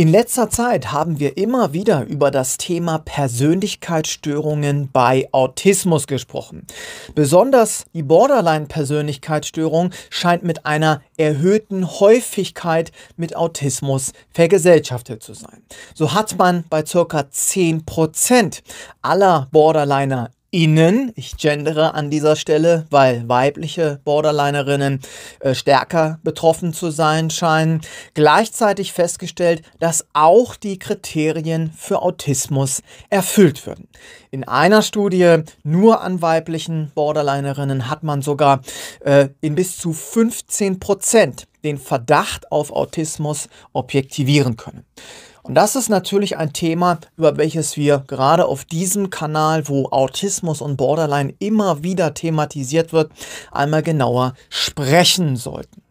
In letzter Zeit haben wir immer wieder über das Thema Persönlichkeitsstörungen bei Autismus gesprochen. Besonders die Borderline-Persönlichkeitsstörung scheint mit einer erhöhten Häufigkeit mit Autismus vergesellschaftet zu sein. So hat man bei ca. 10% aller Borderliner Innen, ich gendere an dieser Stelle, weil weibliche Borderlinerinnen äh, stärker betroffen zu sein scheinen, gleichzeitig festgestellt, dass auch die Kriterien für Autismus erfüllt würden. In einer Studie nur an weiblichen Borderlinerinnen hat man sogar äh, in bis zu 15 Prozent den Verdacht auf Autismus objektivieren können. Und das ist natürlich ein Thema, über welches wir gerade auf diesem Kanal, wo Autismus und Borderline immer wieder thematisiert wird, einmal genauer sprechen sollten.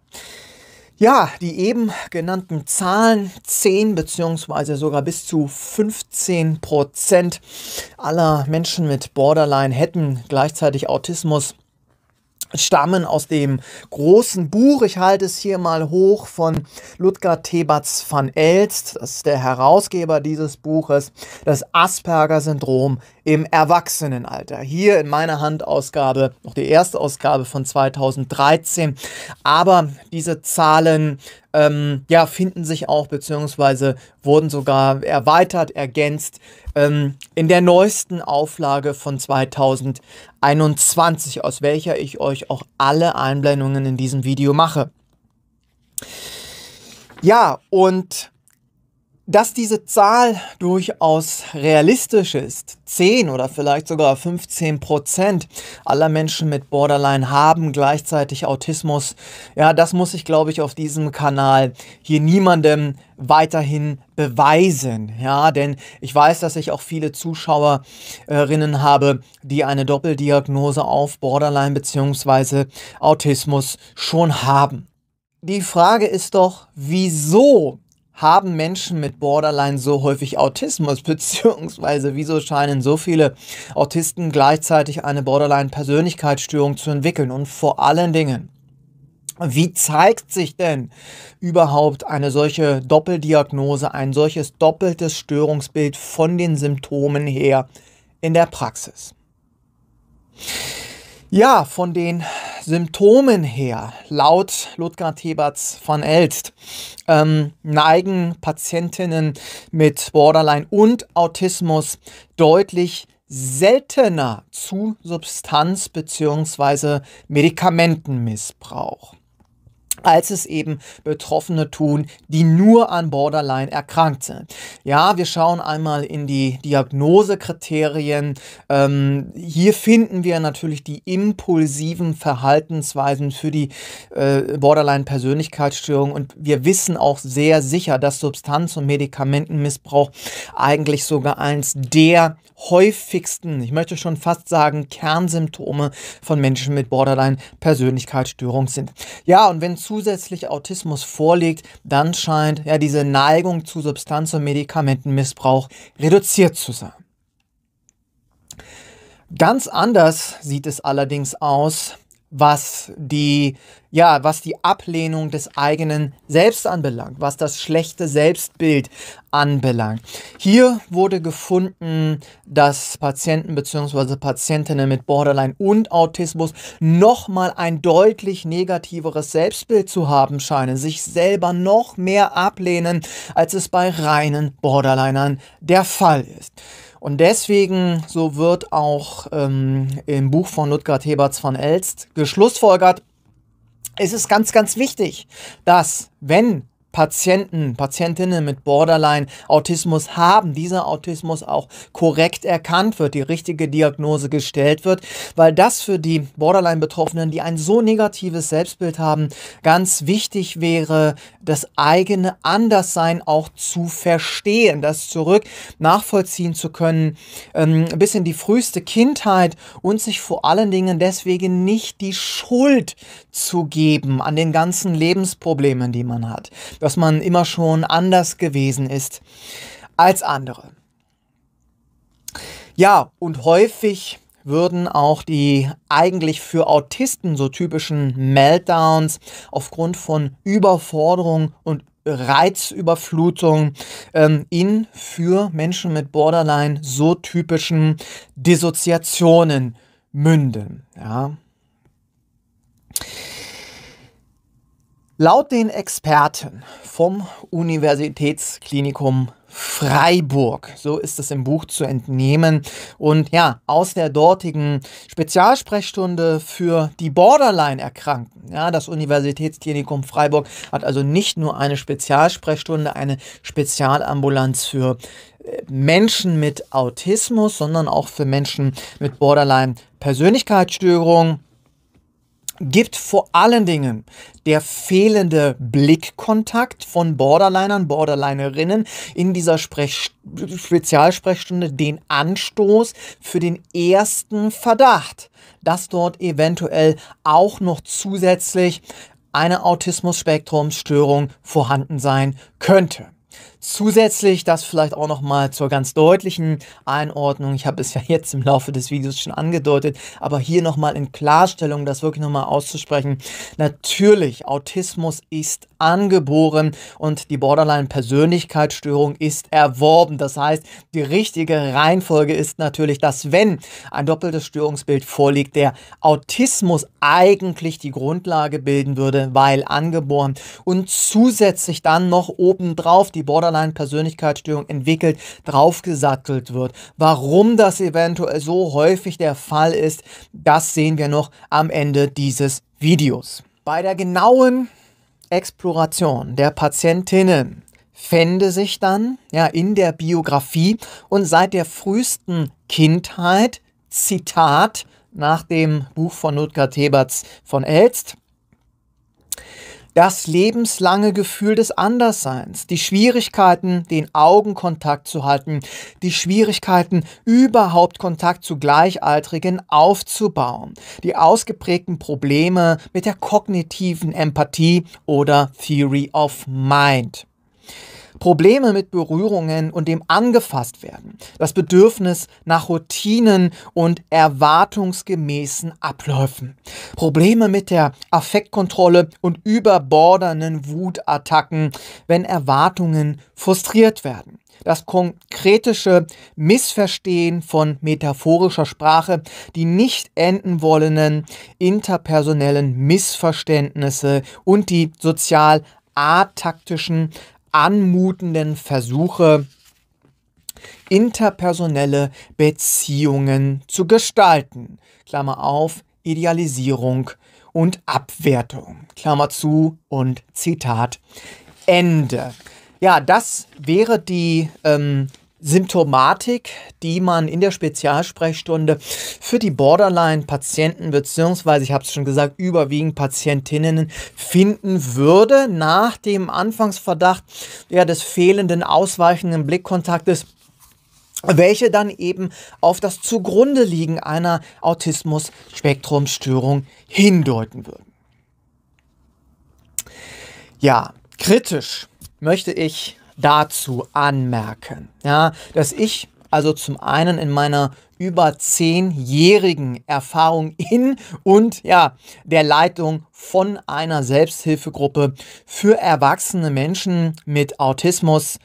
Ja, die eben genannten Zahlen, 10 bzw. sogar bis zu 15 Prozent aller Menschen mit Borderline hätten gleichzeitig Autismus stammen aus dem großen Buch. Ich halte es hier mal hoch von Ludger Tebatz van Elst. Das ist der Herausgeber dieses Buches. Das Asperger-Syndrom im Erwachsenenalter. Hier in meiner Handausgabe, noch die erste Ausgabe von 2013. Aber diese Zahlen ähm, ja, finden sich auch, beziehungsweise wurden sogar erweitert, ergänzt ähm, in der neuesten Auflage von 2021, aus welcher ich euch auch alle Einblendungen in diesem Video mache. Ja, und dass diese Zahl durchaus realistisch ist, 10 oder vielleicht sogar 15 Prozent aller Menschen mit Borderline haben gleichzeitig Autismus, ja, das muss ich, glaube ich, auf diesem Kanal hier niemandem weiterhin beweisen. Ja, denn ich weiß, dass ich auch viele Zuschauerinnen habe, die eine Doppeldiagnose auf Borderline bzw. Autismus schon haben. Die Frage ist doch, wieso haben Menschen mit Borderline so häufig Autismus, beziehungsweise wieso scheinen so viele Autisten gleichzeitig eine Borderline-Persönlichkeitsstörung zu entwickeln und vor allen Dingen, wie zeigt sich denn überhaupt eine solche Doppeldiagnose, ein solches doppeltes Störungsbild von den Symptomen her in der Praxis? Ja, von den Symptomen her, laut Ludger Teberts von Elst, ähm, neigen Patientinnen mit Borderline und Autismus deutlich seltener zu Substanz- bzw. Medikamentenmissbrauch als es eben Betroffene tun, die nur an Borderline erkrankt sind. Ja, wir schauen einmal in die Diagnosekriterien. Ähm, hier finden wir natürlich die impulsiven Verhaltensweisen für die äh, Borderline-Persönlichkeitsstörung und wir wissen auch sehr sicher, dass Substanz- und Medikamentenmissbrauch eigentlich sogar eins der häufigsten, ich möchte schon fast sagen, Kernsymptome von Menschen mit Borderline-Persönlichkeitsstörung sind. Ja, und wenn es zusätzlich Autismus vorliegt, dann scheint ja diese Neigung zu Substanz- und Medikamentenmissbrauch reduziert zu sein. Ganz anders sieht es allerdings aus was die, ja, was die Ablehnung des eigenen Selbst anbelangt, was das schlechte Selbstbild anbelangt. Hier wurde gefunden, dass Patienten bzw. Patientinnen mit Borderline und Autismus nochmal ein deutlich negativeres Selbstbild zu haben scheinen, sich selber noch mehr ablehnen, als es bei reinen Borderlinern der Fall ist. Und deswegen, so wird auch ähm, im Buch von Ludgard Heberts von Elst geschlussfolgert, es ist ganz, ganz wichtig, dass wenn Patienten, Patientinnen mit Borderline-Autismus haben, dieser Autismus auch korrekt erkannt wird, die richtige Diagnose gestellt wird, weil das für die Borderline-Betroffenen, die ein so negatives Selbstbild haben, ganz wichtig wäre, das eigene Anderssein auch zu verstehen, das zurück nachvollziehen zu können, ähm, bis in die früheste Kindheit und sich vor allen Dingen deswegen nicht die Schuld zu geben an den ganzen Lebensproblemen, die man hat dass man immer schon anders gewesen ist als andere. Ja, und häufig würden auch die eigentlich für Autisten so typischen Meltdowns aufgrund von Überforderung und Reizüberflutung ähm, in für Menschen mit Borderline so typischen Dissoziationen münden. Ja. Laut den Experten vom Universitätsklinikum Freiburg. So ist es im Buch zu entnehmen. Und ja, aus der dortigen Spezialsprechstunde für die Borderline-Erkrankten. Ja, das Universitätsklinikum Freiburg hat also nicht nur eine Spezialsprechstunde, eine Spezialambulanz für äh, Menschen mit Autismus, sondern auch für Menschen mit borderline persönlichkeitsstörungen gibt vor allen Dingen der fehlende Blickkontakt von Borderlinern, Borderlinerinnen in dieser Sprech Spezialsprechstunde den Anstoß für den ersten Verdacht, dass dort eventuell auch noch zusätzlich eine Autismus-Spektrumsstörung vorhanden sein könnte. Zusätzlich das vielleicht auch nochmal zur ganz deutlichen Einordnung. Ich habe es ja jetzt im Laufe des Videos schon angedeutet, aber hier nochmal in Klarstellung, das wirklich nochmal auszusprechen. Natürlich, Autismus ist angeboren und die Borderline-Persönlichkeitsstörung ist erworben. Das heißt, die richtige Reihenfolge ist natürlich, dass wenn ein doppeltes Störungsbild vorliegt, der Autismus eigentlich die Grundlage bilden würde, weil angeboren und zusätzlich dann noch obendrauf die Borderline Borderline-Persönlichkeitsstörung entwickelt, draufgesattelt wird. Warum das eventuell so häufig der Fall ist, das sehen wir noch am Ende dieses Videos. Bei der genauen Exploration der Patientinnen fände sich dann ja in der Biografie und seit der frühesten Kindheit Zitat nach dem Buch von Nutger Teberts von Elst das lebenslange Gefühl des Andersseins, die Schwierigkeiten, den Augenkontakt zu halten, die Schwierigkeiten, überhaupt Kontakt zu Gleichaltrigen aufzubauen, die ausgeprägten Probleme mit der kognitiven Empathie oder Theory of Mind. Probleme mit Berührungen und dem angefasst werden, das Bedürfnis nach Routinen und erwartungsgemäßen Abläufen, Probleme mit der Affektkontrolle und überbordernden Wutattacken, wenn Erwartungen frustriert werden das konkretische Missverstehen von metaphorischer Sprache, die nicht enden wollenden interpersonellen Missverständnisse und die sozial ataktischen anmutenden Versuche, interpersonelle Beziehungen zu gestalten. Klammer auf, Idealisierung und Abwertung. Klammer zu und Zitat Ende. Ja, das wäre die ähm, Symptomatik, die man in der Spezialsprechstunde für die Borderline-Patienten beziehungsweise, ich habe es schon gesagt, überwiegend Patientinnen finden würde nach dem Anfangsverdacht ja, des fehlenden, ausweichenden Blickkontaktes welche dann eben auf das zugrunde liegen einer Autismus-Spektrumstörung hindeuten würden. Ja, kritisch möchte ich dazu anmerken, ja, dass ich also zum einen in meiner über zehnjährigen Erfahrung in und ja, der Leitung von einer Selbsthilfegruppe für erwachsene Menschen mit Autismus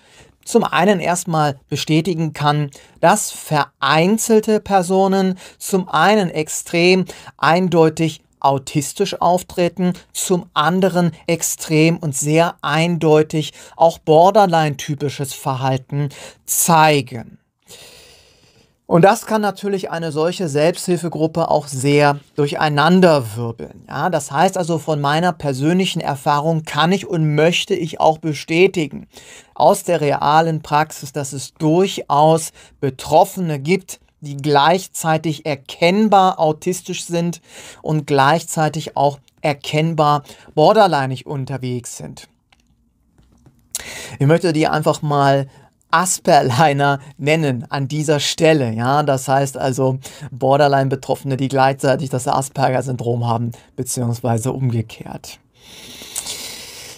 zum einen erstmal bestätigen kann, dass vereinzelte Personen zum einen extrem eindeutig autistisch auftreten, zum anderen extrem und sehr eindeutig auch borderline-typisches Verhalten zeigen. Und das kann natürlich eine solche Selbsthilfegruppe auch sehr durcheinanderwirbeln. Ja, das heißt also, von meiner persönlichen Erfahrung kann ich und möchte ich auch bestätigen aus der realen Praxis, dass es durchaus Betroffene gibt, die gleichzeitig erkennbar autistisch sind und gleichzeitig auch erkennbar borderlineig unterwegs sind. Ich möchte die einfach mal Asperliner nennen an dieser Stelle. Ja, das heißt also Borderline-Betroffene, die gleichzeitig das Asperger-Syndrom haben, beziehungsweise umgekehrt.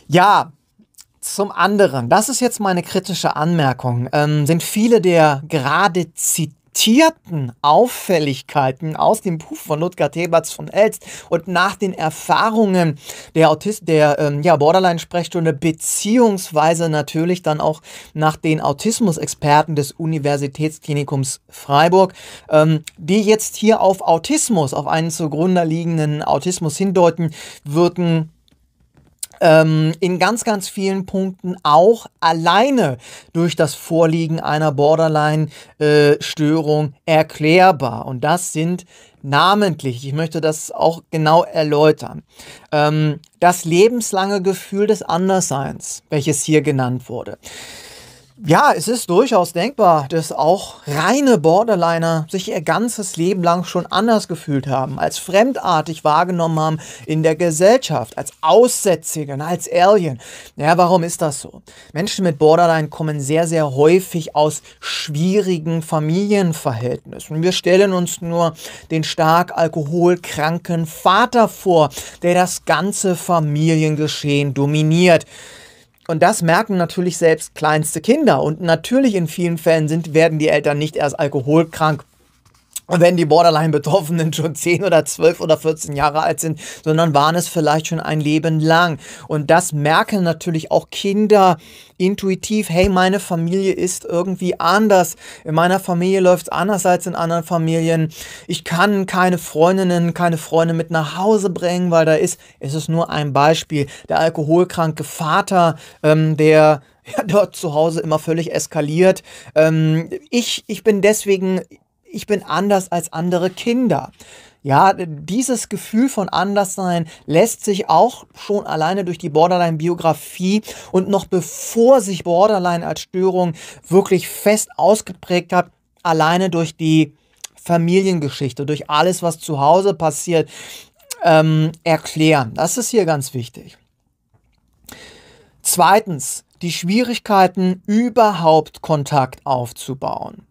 Ja, zum anderen, das ist jetzt meine kritische Anmerkung, ähm, sind viele der gerade zitierten notierten Auffälligkeiten aus dem Buch von Ludger Tebatz von Elst und nach den Erfahrungen der Autist der ähm, ja, Borderline-Sprechstunde beziehungsweise natürlich dann auch nach den Autismus-Experten des Universitätsklinikums Freiburg, ähm, die jetzt hier auf Autismus, auf einen zugrunde liegenden Autismus hindeuten, wirken ähm, in ganz, ganz vielen Punkten auch alleine durch das Vorliegen einer Borderline-Störung äh, erklärbar. Und das sind namentlich, ich möchte das auch genau erläutern, ähm, das lebenslange Gefühl des Andersseins, welches hier genannt wurde. Ja, es ist durchaus denkbar, dass auch reine Borderliner sich ihr ganzes Leben lang schon anders gefühlt haben, als fremdartig wahrgenommen haben in der Gesellschaft, als Aussätzigen, als Alien. Ja, warum ist das so? Menschen mit Borderline kommen sehr, sehr häufig aus schwierigen Familienverhältnissen. Wir stellen uns nur den stark alkoholkranken Vater vor, der das ganze Familiengeschehen dominiert. Und das merken natürlich selbst kleinste Kinder. Und natürlich in vielen Fällen sind, werden die Eltern nicht erst alkoholkrank und wenn die Borderline-Betroffenen schon 10 oder 12 oder 14 Jahre alt sind, sondern waren es vielleicht schon ein Leben lang. Und das merken natürlich auch Kinder intuitiv, hey, meine Familie ist irgendwie anders. In meiner Familie läuft es anders als in anderen Familien. Ich kann keine Freundinnen, keine Freunde mit nach Hause bringen, weil da ist, es ist nur ein Beispiel, der alkoholkranke Vater, ähm, der ja, dort zu Hause immer völlig eskaliert. Ähm, ich, ich bin deswegen ich bin anders als andere Kinder. Ja, dieses Gefühl von Anderssein lässt sich auch schon alleine durch die Borderline-Biografie und noch bevor sich Borderline als Störung wirklich fest ausgeprägt hat, alleine durch die Familiengeschichte, durch alles, was zu Hause passiert, ähm, erklären. Das ist hier ganz wichtig. Zweitens, die Schwierigkeiten, überhaupt Kontakt aufzubauen.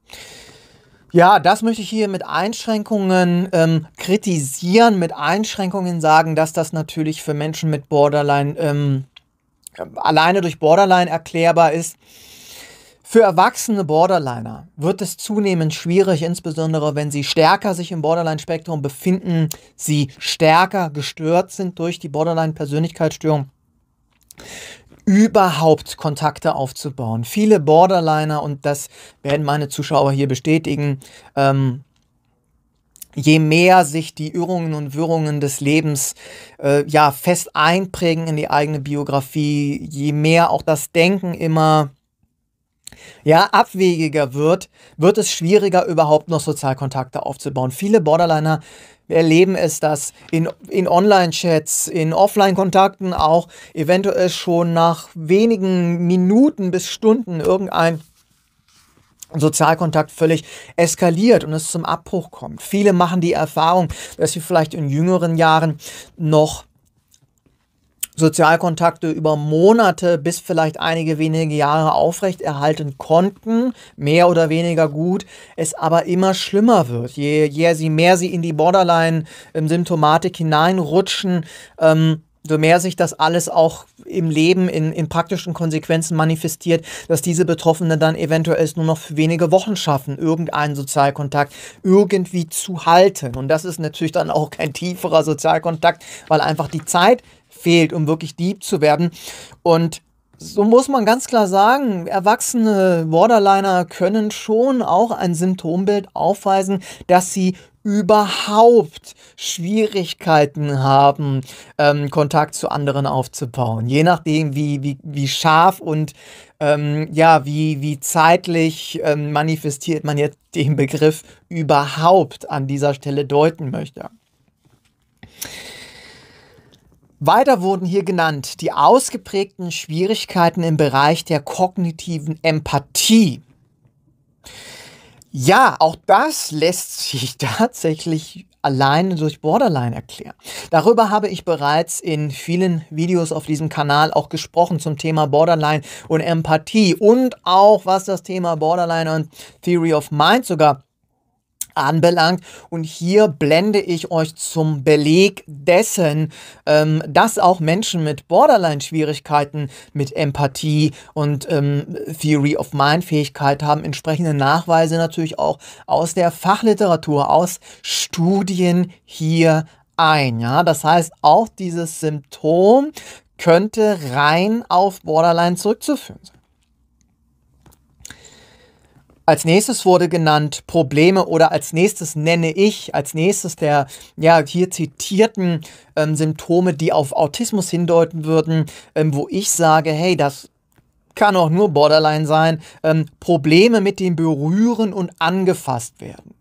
Ja, das möchte ich hier mit Einschränkungen ähm, kritisieren, mit Einschränkungen sagen, dass das natürlich für Menschen mit Borderline ähm, alleine durch Borderline erklärbar ist. Für erwachsene Borderliner wird es zunehmend schwierig, insbesondere wenn sie stärker sich im Borderline-Spektrum befinden, sie stärker gestört sind durch die Borderline-Persönlichkeitsstörung überhaupt Kontakte aufzubauen. Viele Borderliner, und das werden meine Zuschauer hier bestätigen, ähm, je mehr sich die Irrungen und Wirrungen des Lebens äh, ja fest einprägen in die eigene Biografie, je mehr auch das Denken immer ja, abwegiger wird, wird es schwieriger, überhaupt noch Sozialkontakte aufzubauen. Viele Borderliner erleben es, dass in, in Online-Chats, in Offline-Kontakten auch eventuell schon nach wenigen Minuten bis Stunden irgendein Sozialkontakt völlig eskaliert und es zum Abbruch kommt. Viele machen die Erfahrung, dass sie vielleicht in jüngeren Jahren noch Sozialkontakte über Monate bis vielleicht einige wenige Jahre aufrechterhalten konnten, mehr oder weniger gut, es aber immer schlimmer wird. Je, je sie mehr sie in die Borderline-Symptomatik ähm, hineinrutschen, ähm, so mehr sich das alles auch im Leben in, in praktischen Konsequenzen manifestiert, dass diese Betroffenen dann eventuell es nur noch für wenige Wochen schaffen, irgendeinen Sozialkontakt irgendwie zu halten. Und das ist natürlich dann auch kein tieferer Sozialkontakt, weil einfach die Zeit fehlt, um wirklich Dieb zu werden. Und so muss man ganz klar sagen, erwachsene Borderliner können schon auch ein Symptombild aufweisen, dass sie überhaupt Schwierigkeiten haben, ähm, Kontakt zu anderen aufzubauen. Je nachdem, wie, wie, wie scharf und ähm, ja, wie, wie zeitlich ähm, manifestiert man jetzt den Begriff überhaupt an dieser Stelle deuten möchte. Weiter wurden hier genannt die ausgeprägten Schwierigkeiten im Bereich der kognitiven Empathie. Ja, auch das lässt sich tatsächlich alleine durch Borderline erklären. Darüber habe ich bereits in vielen Videos auf diesem Kanal auch gesprochen zum Thema Borderline und Empathie und auch was das Thema Borderline und Theory of Mind sogar anbelangt. Und hier blende ich euch zum Beleg dessen, ähm, dass auch Menschen mit Borderline-Schwierigkeiten mit Empathie und ähm, Theory of Mind-Fähigkeit haben entsprechende Nachweise natürlich auch aus der Fachliteratur, aus Studien hier ein. Ja? Das heißt, auch dieses Symptom könnte rein auf Borderline zurückzuführen sein. Als nächstes wurde genannt Probleme oder als nächstes nenne ich, als nächstes der ja, hier zitierten ähm, Symptome, die auf Autismus hindeuten würden, ähm, wo ich sage, hey, das kann auch nur Borderline sein, ähm, Probleme mit dem Berühren und angefasst werden.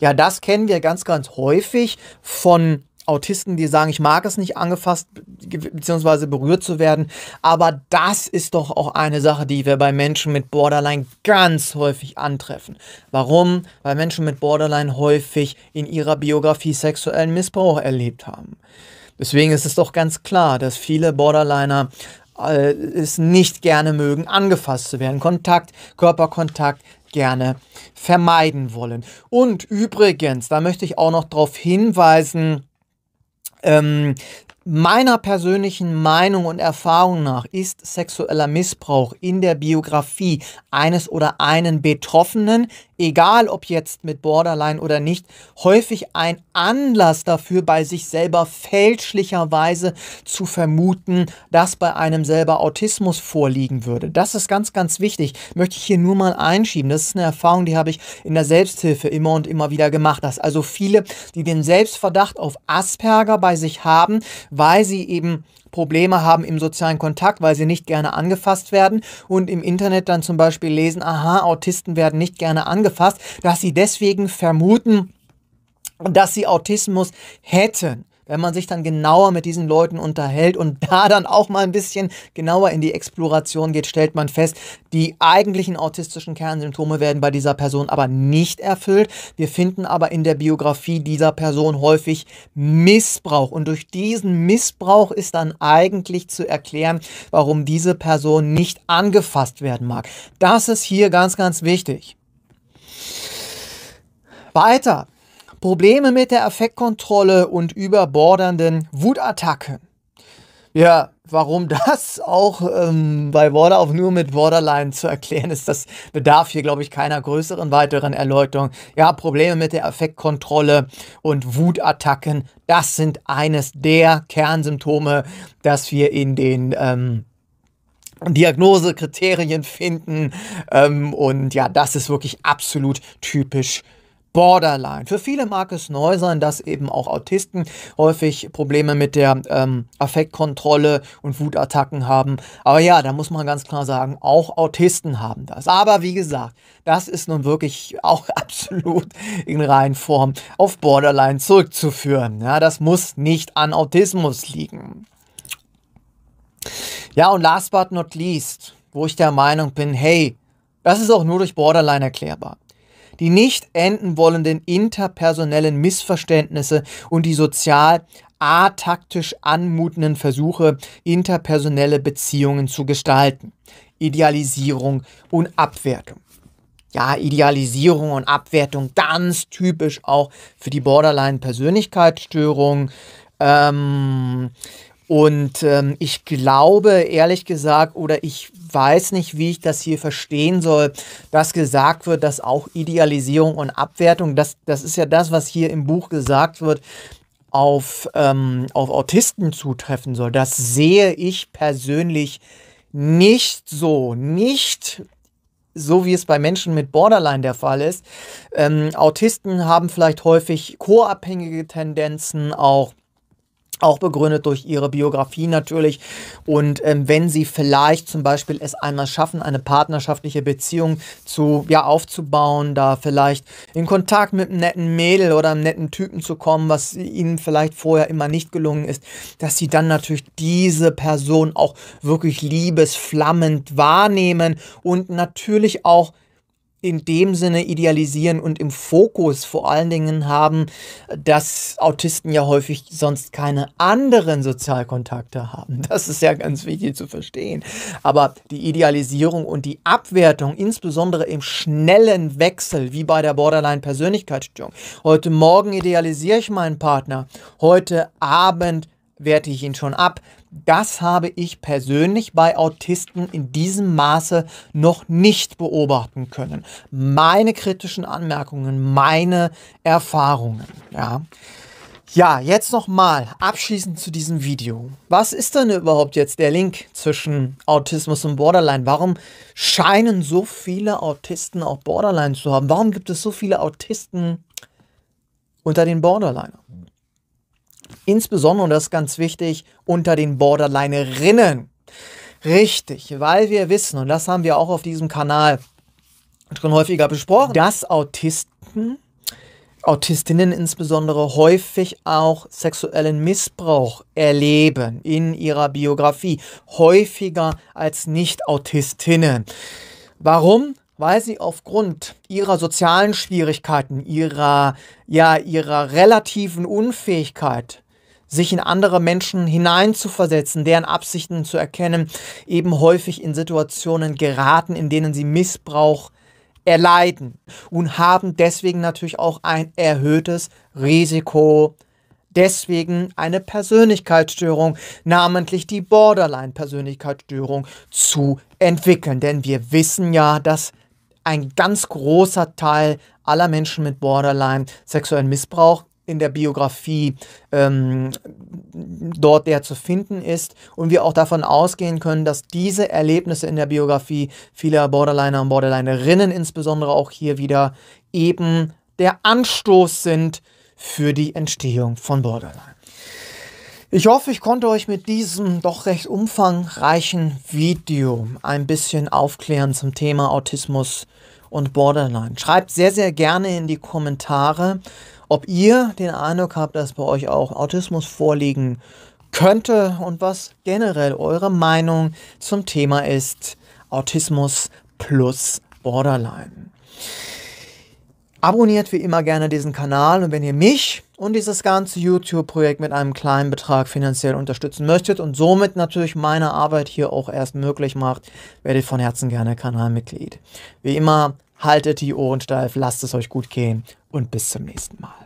Ja, das kennen wir ganz, ganz häufig von Autisten, die sagen, ich mag es nicht angefasst bzw. berührt zu werden. Aber das ist doch auch eine Sache, die wir bei Menschen mit Borderline ganz häufig antreffen. Warum? Weil Menschen mit Borderline häufig in ihrer Biografie sexuellen Missbrauch erlebt haben. Deswegen ist es doch ganz klar, dass viele Borderliner äh, es nicht gerne mögen, angefasst zu werden. Kontakt, Körperkontakt, gerne vermeiden wollen. Und übrigens, da möchte ich auch noch darauf hinweisen, ähm, Meiner persönlichen Meinung und Erfahrung nach ist sexueller Missbrauch in der Biografie eines oder einen Betroffenen, egal ob jetzt mit Borderline oder nicht, häufig ein Anlass dafür, bei sich selber fälschlicherweise zu vermuten, dass bei einem selber Autismus vorliegen würde. Das ist ganz, ganz wichtig. Möchte ich hier nur mal einschieben. Das ist eine Erfahrung, die habe ich in der Selbsthilfe immer und immer wieder gemacht. Dass also viele, die den Selbstverdacht auf Asperger bei sich haben, weil sie eben Probleme haben im sozialen Kontakt, weil sie nicht gerne angefasst werden und im Internet dann zum Beispiel lesen, aha, Autisten werden nicht gerne angefasst, dass sie deswegen vermuten, dass sie Autismus hätten wenn man sich dann genauer mit diesen Leuten unterhält und da dann auch mal ein bisschen genauer in die Exploration geht, stellt man fest, die eigentlichen autistischen Kernsymptome werden bei dieser Person aber nicht erfüllt. Wir finden aber in der Biografie dieser Person häufig Missbrauch und durch diesen Missbrauch ist dann eigentlich zu erklären, warum diese Person nicht angefasst werden mag. Das ist hier ganz, ganz wichtig. Weiter Probleme mit der Affektkontrolle und überbordernden Wutattacken. Ja, warum das auch ähm, bei Border auf nur mit Borderline zu erklären ist, das bedarf hier, glaube ich, keiner größeren weiteren Erläuterung. Ja, Probleme mit der Affektkontrolle und Wutattacken, das sind eines der Kernsymptome, das wir in den ähm, Diagnosekriterien finden. Ähm, und ja, das ist wirklich absolut typisch Borderline. Für viele mag es neu sein, dass eben auch Autisten häufig Probleme mit der ähm, Affektkontrolle und Wutattacken haben. Aber ja, da muss man ganz klar sagen, auch Autisten haben das. Aber wie gesagt, das ist nun wirklich auch absolut in Reihenform auf Borderline zurückzuführen. Ja, das muss nicht an Autismus liegen. Ja, und last but not least, wo ich der Meinung bin, hey, das ist auch nur durch Borderline erklärbar die nicht enden wollenden interpersonellen Missverständnisse und die sozial ataktisch anmutenden Versuche, interpersonelle Beziehungen zu gestalten. Idealisierung und Abwertung. Ja, Idealisierung und Abwertung, ganz typisch auch für die Borderline-Persönlichkeitsstörung. Ähm, und ähm, ich glaube, ehrlich gesagt, oder ich weiß nicht, wie ich das hier verstehen soll, dass gesagt wird, dass auch Idealisierung und Abwertung, das, das ist ja das, was hier im Buch gesagt wird, auf, ähm, auf Autisten zutreffen soll. Das sehe ich persönlich nicht so. Nicht so wie es bei Menschen mit Borderline der Fall ist. Ähm, Autisten haben vielleicht häufig co-abhängige Tendenzen, auch auch begründet durch ihre Biografie natürlich. Und ähm, wenn sie vielleicht zum Beispiel es einmal schaffen, eine partnerschaftliche Beziehung zu, ja, aufzubauen, da vielleicht in Kontakt mit einem netten Mädel oder einem netten Typen zu kommen, was ihnen vielleicht vorher immer nicht gelungen ist, dass sie dann natürlich diese Person auch wirklich liebesflammend wahrnehmen und natürlich auch in dem Sinne idealisieren und im Fokus vor allen Dingen haben, dass Autisten ja häufig sonst keine anderen Sozialkontakte haben. Das ist ja ganz wichtig zu verstehen. Aber die Idealisierung und die Abwertung, insbesondere im schnellen Wechsel, wie bei der Borderline-Persönlichkeitsstörung. Heute Morgen idealisiere ich meinen Partner, heute Abend werte ich ihn schon ab. Das habe ich persönlich bei Autisten in diesem Maße noch nicht beobachten können. Meine kritischen Anmerkungen, meine Erfahrungen. Ja, ja jetzt nochmal abschließend zu diesem Video. Was ist denn überhaupt jetzt der Link zwischen Autismus und Borderline? Warum scheinen so viele Autisten auch Borderline zu haben? Warum gibt es so viele Autisten unter den Borderliner? Insbesondere, und das ist ganz wichtig, unter den Borderlinerinnen. Richtig, weil wir wissen, und das haben wir auch auf diesem Kanal schon häufiger besprochen, dass Autisten, Autistinnen insbesondere, häufig auch sexuellen Missbrauch erleben in ihrer Biografie, häufiger als Nicht-Autistinnen. Warum? Weil sie aufgrund ihrer sozialen Schwierigkeiten, ihrer, ja, ihrer relativen Unfähigkeit sich in andere Menschen hineinzuversetzen, deren Absichten zu erkennen, eben häufig in Situationen geraten, in denen sie Missbrauch erleiden und haben deswegen natürlich auch ein erhöhtes Risiko, deswegen eine Persönlichkeitsstörung, namentlich die Borderline-Persönlichkeitsstörung, zu entwickeln. Denn wir wissen ja, dass ein ganz großer Teil aller Menschen mit Borderline sexuellen Missbrauch in der Biografie ähm, dort der zu finden ist und wir auch davon ausgehen können, dass diese Erlebnisse in der Biografie vieler Borderliner und Borderlinerinnen insbesondere auch hier wieder eben der Anstoß sind für die Entstehung von Borderline. Ich hoffe, ich konnte euch mit diesem doch recht umfangreichen Video ein bisschen aufklären zum Thema Autismus und Borderline. Schreibt sehr, sehr gerne in die Kommentare, ob ihr den Eindruck habt, dass bei euch auch Autismus vorliegen könnte und was generell eure Meinung zum Thema ist Autismus plus Borderline. Abonniert wie immer gerne diesen Kanal und wenn ihr mich und dieses ganze YouTube-Projekt mit einem kleinen Betrag finanziell unterstützen möchtet und somit natürlich meine Arbeit hier auch erst möglich macht, werdet von Herzen gerne Kanalmitglied. Wie immer, haltet die Ohren steif, lasst es euch gut gehen und bis zum nächsten Mal.